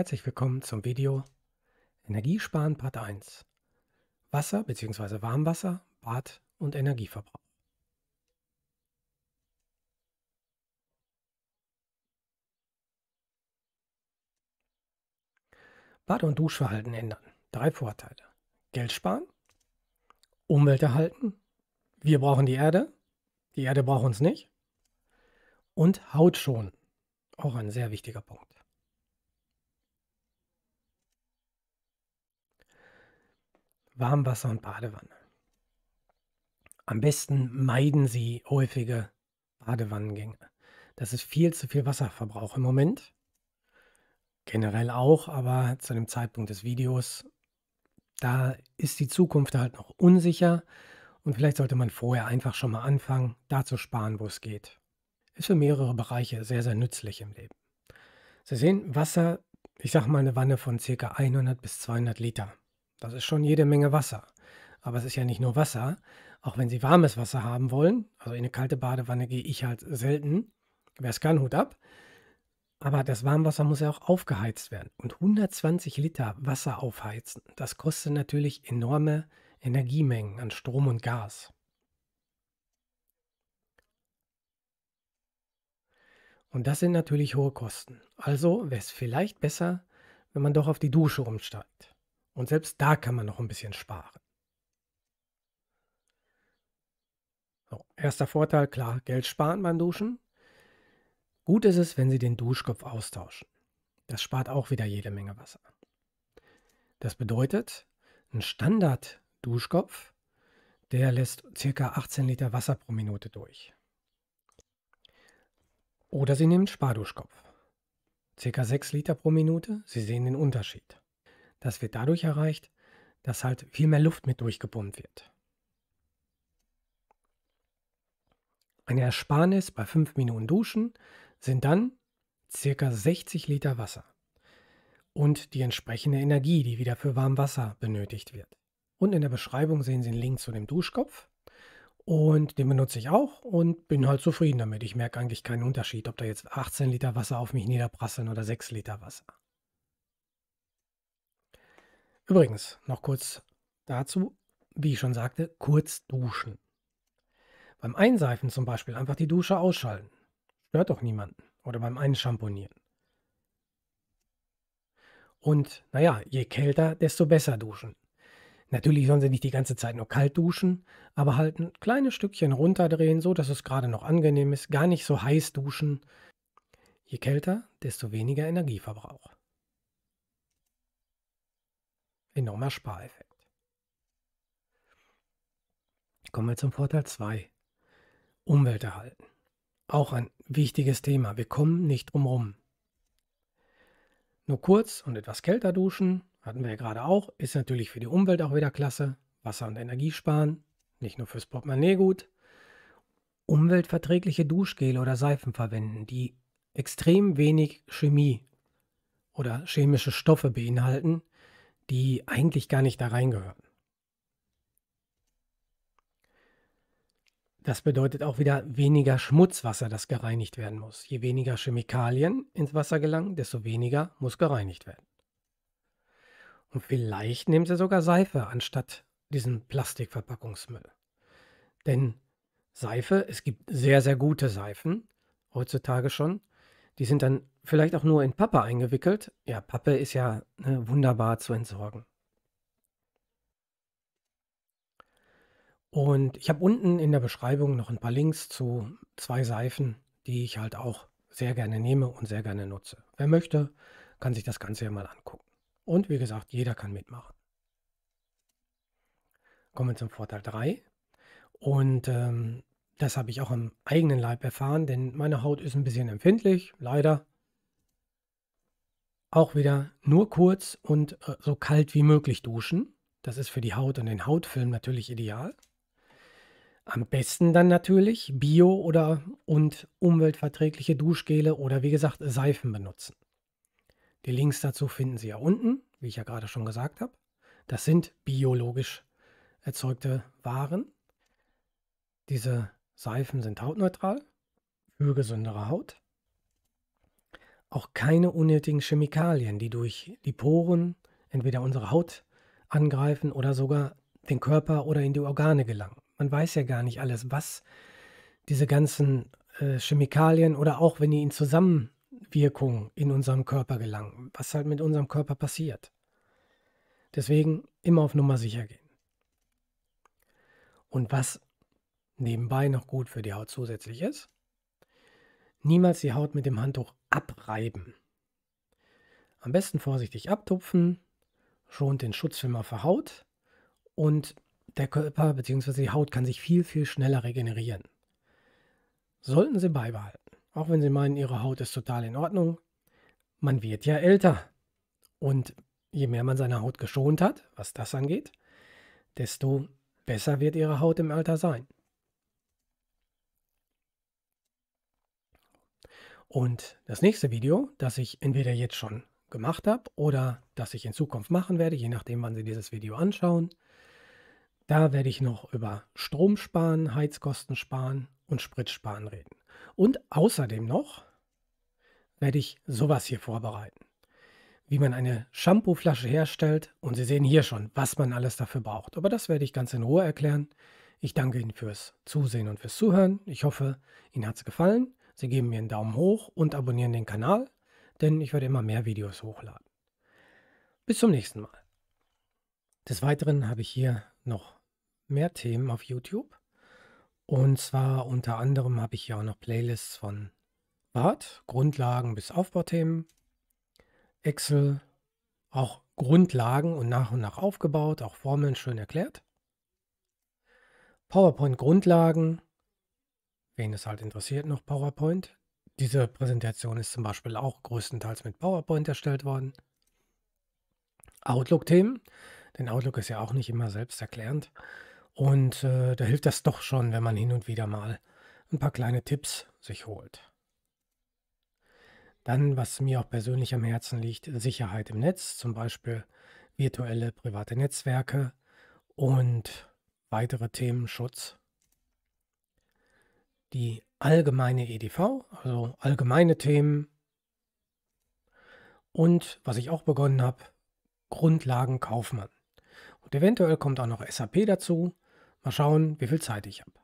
Herzlich willkommen zum Video Energiesparen Part 1 Wasser bzw. Warmwasser, Bad und Energieverbrauch. Bad- und Duschverhalten ändern. Drei Vorteile. Geld sparen, Umwelt erhalten, wir brauchen die Erde, die Erde braucht uns nicht und Haut schonen. Auch ein sehr wichtiger Punkt. Warmwasser und Badewanne. Am besten meiden Sie häufige Badewannengänge. Das ist viel zu viel Wasserverbrauch im Moment. Generell auch, aber zu dem Zeitpunkt des Videos, da ist die Zukunft halt noch unsicher und vielleicht sollte man vorher einfach schon mal anfangen, da zu sparen, wo es geht. Ist für mehrere Bereiche sehr, sehr nützlich im Leben. Sie sehen, Wasser, ich sage mal eine Wanne von ca. 100 bis 200 Liter das ist schon jede Menge Wasser. Aber es ist ja nicht nur Wasser. Auch wenn Sie warmes Wasser haben wollen, also in eine kalte Badewanne gehe ich halt selten. wäre es kein Hut ab. Aber das Warmwasser muss ja auch aufgeheizt werden. Und 120 Liter Wasser aufheizen, das kostet natürlich enorme Energiemengen an Strom und Gas. Und das sind natürlich hohe Kosten. Also wäre es vielleicht besser, wenn man doch auf die Dusche umsteigt. Und selbst da kann man noch ein bisschen sparen. So, erster Vorteil, klar, Geld sparen beim Duschen. Gut ist es, wenn Sie den Duschkopf austauschen. Das spart auch wieder jede Menge Wasser. Das bedeutet, ein Standard-Duschkopf, der lässt ca. 18 Liter Wasser pro Minute durch. Oder Sie nehmen Sparduschkopf. Ca. 6 Liter pro Minute, Sie sehen den Unterschied. Das wird dadurch erreicht, dass halt viel mehr Luft mit durchgepumpt wird. Eine Ersparnis bei 5 Minuten Duschen sind dann ca. 60 Liter Wasser und die entsprechende Energie, die wieder für warm Wasser benötigt wird. Und in der Beschreibung sehen Sie einen Link zu dem Duschkopf und den benutze ich auch und bin halt zufrieden damit. Ich merke eigentlich keinen Unterschied, ob da jetzt 18 Liter Wasser auf mich niederprasseln oder 6 Liter Wasser. Übrigens, noch kurz dazu, wie ich schon sagte, kurz duschen. Beim Einseifen zum Beispiel einfach die Dusche ausschalten. Stört doch niemanden. Oder beim Einschamponieren. Und naja, je kälter, desto besser duschen. Natürlich sollen sie nicht die ganze Zeit nur kalt duschen, aber halt ein kleines Stückchen runterdrehen, so dass es gerade noch angenehm ist. Gar nicht so heiß duschen. Je kälter, desto weniger Energieverbrauch enormer Spareffekt. Kommen wir zum Vorteil 2. Umwelt erhalten. Auch ein wichtiges Thema. Wir kommen nicht drumherum. Nur kurz und etwas kälter duschen, hatten wir ja gerade auch, ist natürlich für die Umwelt auch wieder klasse. Wasser und Energie sparen, nicht nur fürs Portemonnaie gut. Umweltverträgliche Duschgel oder Seifen verwenden, die extrem wenig Chemie oder chemische Stoffe beinhalten, die eigentlich gar nicht da reingehören. Das bedeutet auch wieder weniger Schmutzwasser, das gereinigt werden muss. Je weniger Chemikalien ins Wasser gelangen, desto weniger muss gereinigt werden. Und vielleicht nehmen sie sogar Seife anstatt diesen Plastikverpackungsmüll. Denn Seife, es gibt sehr, sehr gute Seifen, heutzutage schon, die sind dann vielleicht auch nur in Pappe eingewickelt. Ja, Pappe ist ja ne, wunderbar zu entsorgen. Und ich habe unten in der Beschreibung noch ein paar Links zu zwei Seifen, die ich halt auch sehr gerne nehme und sehr gerne nutze. Wer möchte, kann sich das Ganze ja mal angucken. Und wie gesagt, jeder kann mitmachen. Kommen wir zum Vorteil 3. Und ähm, das habe ich auch am eigenen Leib erfahren, denn meine Haut ist ein bisschen empfindlich, leider. Auch wieder nur kurz und äh, so kalt wie möglich duschen. Das ist für die Haut und den Hautfilm natürlich ideal. Am besten dann natürlich bio- oder und umweltverträgliche Duschgele oder wie gesagt Seifen benutzen. Die Links dazu finden Sie ja unten, wie ich ja gerade schon gesagt habe. Das sind biologisch erzeugte Waren. Diese Seifen sind hautneutral für gesündere Haut auch keine unnötigen Chemikalien, die durch die Poren entweder unsere Haut angreifen oder sogar den Körper oder in die Organe gelangen. Man weiß ja gar nicht alles, was diese ganzen äh, Chemikalien oder auch wenn die in Zusammenwirkung in unserem Körper gelangen, was halt mit unserem Körper passiert. Deswegen immer auf Nummer sicher gehen. Und was nebenbei noch gut für die Haut zusätzlich ist, niemals die Haut mit dem Handtuch abreiben. Am besten vorsichtig abtupfen, schont den Schutzfilm auf der Haut und der Körper bzw. die Haut kann sich viel, viel schneller regenerieren. Sollten Sie beibehalten, auch wenn Sie meinen, Ihre Haut ist total in Ordnung. Man wird ja älter. Und je mehr man seine Haut geschont hat, was das angeht, desto besser wird Ihre Haut im Alter sein. Und das nächste Video, das ich entweder jetzt schon gemacht habe oder das ich in Zukunft machen werde, je nachdem, wann Sie dieses Video anschauen, da werde ich noch über Strom sparen, Heizkosten sparen und Sprit sparen reden. Und außerdem noch werde ich sowas hier vorbereiten. Wie man eine Shampooflasche herstellt und Sie sehen hier schon, was man alles dafür braucht. Aber das werde ich ganz in Ruhe erklären. Ich danke Ihnen fürs Zusehen und fürs Zuhören. Ich hoffe, Ihnen hat es gefallen. Sie geben mir einen Daumen hoch und abonnieren den Kanal, denn ich werde immer mehr Videos hochladen. Bis zum nächsten Mal. Des Weiteren habe ich hier noch mehr Themen auf YouTube. Und zwar unter anderem habe ich hier auch noch Playlists von Bart, Grundlagen bis Aufbauthemen, Excel, auch Grundlagen und nach und nach aufgebaut, auch Formeln schön erklärt. PowerPoint Grundlagen, Wen es halt interessiert, noch PowerPoint. Diese Präsentation ist zum Beispiel auch größtenteils mit PowerPoint erstellt worden. Outlook-Themen, denn Outlook ist ja auch nicht immer selbsterklärend. Und äh, da hilft das doch schon, wenn man hin und wieder mal ein paar kleine Tipps sich holt. Dann, was mir auch persönlich am Herzen liegt, Sicherheit im Netz, zum Beispiel virtuelle private Netzwerke und weitere Themen Schutz die allgemeine EDV, also allgemeine Themen und was ich auch begonnen habe, Grundlagen Kaufmann. Und eventuell kommt auch noch SAP dazu. Mal schauen, wie viel Zeit ich habe.